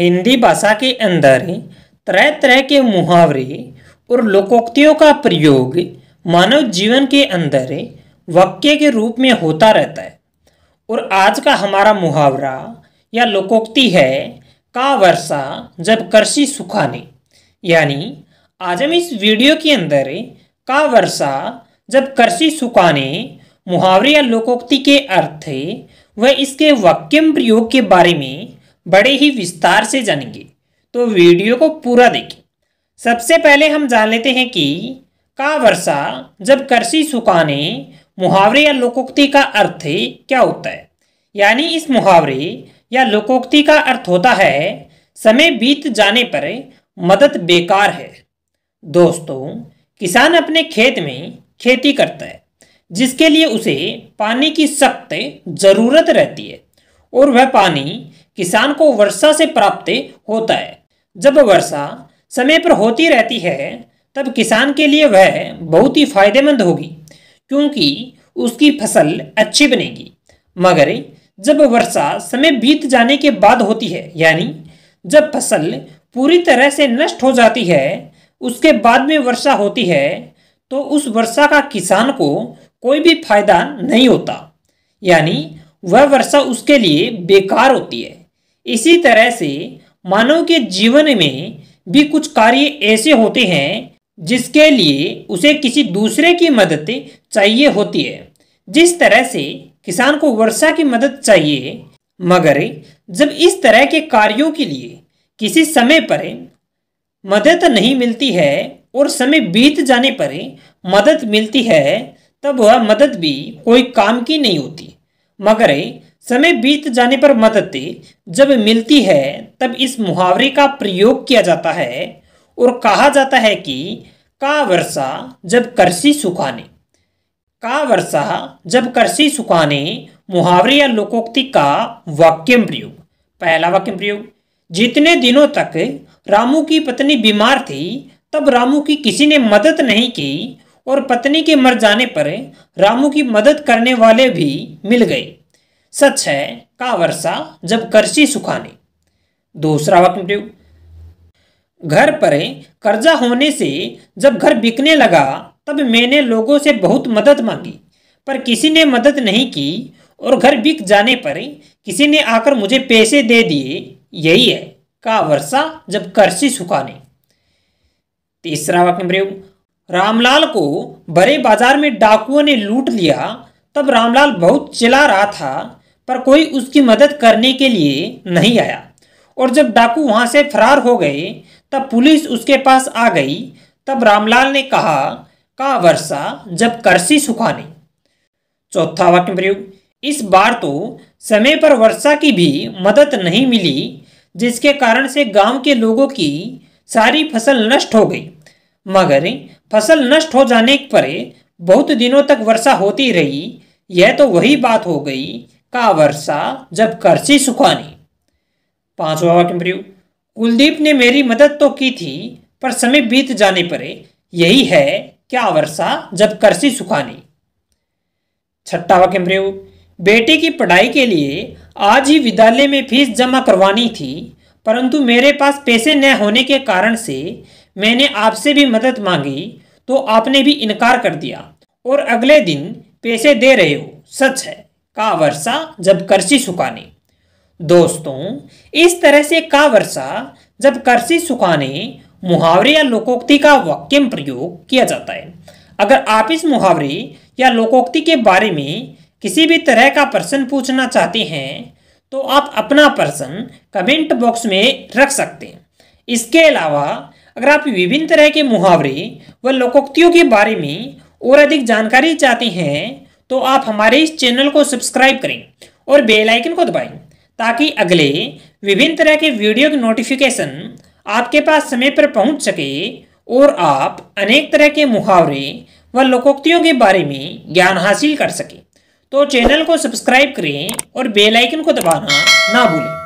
हिंदी भाषा के अंदर तरह तरह के मुहावरे और लोकोक्तियों का प्रयोग मानव जीवन के अंदर वाक्य के रूप में होता रहता है और आज का हमारा मुहावरा या लोकोक्ति है का वर्षा जब कृषि सुखाने यानी आज हम इस वीडियो के अंदर का वर्षा जब कृषि सुखाने मुहावरे या लोकोक्ति के अर्थ व इसके वाक्यम प्रयोग के बारे में बड़े ही विस्तार से जानेंगे तो वीडियो को पूरा देखें सबसे पहले हम जान लेते हैं कि का वर्षा जब कृषि सुखाने मुहावरे या लोकोक्ति का अर्थ क्या होता है यानी इस मुहावरे या लोकोक्ति का अर्थ होता है समय बीत जाने पर मदद बेकार है दोस्तों किसान अपने खेत में खेती करता है जिसके लिए उसे पानी की सख्त ज़रूरत रहती है और वह पानी किसान को वर्षा से प्राप्त होता है जब वर्षा समय पर होती रहती है तब किसान के लिए वह बहुत ही फायदेमंद होगी क्योंकि उसकी फसल अच्छी बनेगी मगर जब वर्षा समय बीत जाने के बाद होती है यानी जब फसल पूरी तरह से नष्ट हो जाती है उसके बाद में वर्षा होती है तो उस वर्षा का किसान को कोई भी फायदा नहीं होता यानी वह वर्षा उसके लिए बेकार होती है इसी तरह से मानव के जीवन में भी कुछ कार्य ऐसे होते हैं जिसके लिए उसे किसी दूसरे की मदद चाहिए होती है जिस तरह से किसान को वर्षा की मदद चाहिए मगर जब इस तरह के कार्यों के लिए किसी समय पर मदद नहीं मिलती है और समय बीत जाने पर मदद मिलती है तब वह मदद भी कोई काम की नहीं होती मगर समय बीत जाने पर मदद जब मिलती है तब इस मुहावरे का प्रयोग किया जाता है और कहा जाता है कि का वर्षा जब करसी सुखाने का वर्षा जब करसी सुखाने मुहावरे या लोकोक्ति का वाक्यम प्रयोग पहला वाक्यम प्रयोग जितने दिनों तक रामू की पत्नी बीमार थी तब रामू की किसी ने मदद नहीं की और पत्नी के मर जाने पर रामू की मदद करने वाले भी मिल गए सच है का वर्षा जब करसी सुखाने दूसरा वक्त प्रयोग घर पर कर्जा होने से जब घर बिकने लगा तब मैंने लोगों से बहुत मदद मांगी पर किसी ने मदद नहीं की और घर बिक जाने पर किसी ने आकर मुझे पैसे दे दिए यही है का वर्षा जब करसी सुखाने तीसरा वक्त प्रयोग रामलाल को बड़े बाजार में डाकुओं ने लूट लिया तब रामलाल बहुत चिल्ला रहा था पर कोई उसकी मदद करने के लिए नहीं आया और जब डाकू वहां से फरार हो गए तब पुलिस उसके पास आ गई तब रामलाल ने कहा का वर्षा जब करसी सुखाने चौथा वाक्य प्रयोग इस बार तो समय पर वर्षा की भी मदद नहीं मिली जिसके कारण से गांव के लोगों की सारी फसल नष्ट हो गई मगर फसल नष्ट हो जाने पर बहुत दिनों तक वर्षा होती रही यह तो वही बात हो गई का वर्षा जब करसी सुखानी पांचवा वाक्य प्रयोग कुलदीप ने मेरी मदद तो की थी पर समय बीत जाने पर यही है क्या वर्षा जब करसी सुखानी छठा वाक्य प्रयोग बेटे की पढ़ाई के लिए आज ही विद्यालय में फीस जमा करवानी थी परंतु मेरे पास पैसे न होने के कारण से मैंने आपसे भी मदद मांगी तो आपने भी इनकार कर दिया और अगले दिन पैसे दे रहे हो सच है का वर्षा जब करसी सुखाने दोस्तों इस तरह से का वर्षा जब करसी सुखाने मुहावरे या लोकोक्ति का वाक्य प्रयोग किया जाता है अगर आप इस मुहावरे या लोकोक्ति के बारे में किसी भी तरह का प्रश्न पूछना चाहते हैं तो आप अपना प्रश्न कमेंट बॉक्स में रख सकते हैं इसके अलावा अगर आप विभिन्न तरह के मुहावरे व लोकोक्तियों के बारे में और अधिक जानकारी चाहते हैं तो आप हमारे इस चैनल को सब्सक्राइब करें और बेल आइकन को दबाएं ताकि अगले विभिन्न तरह के वीडियो की नोटिफिकेशन आपके पास समय पर पहुंच सके और आप अनेक तरह के मुहावरे व लोकोक्तियों के बारे में ज्ञान हासिल कर सकें तो चैनल को सब्सक्राइब करें और बेलाइकन को दबाना ना भूलें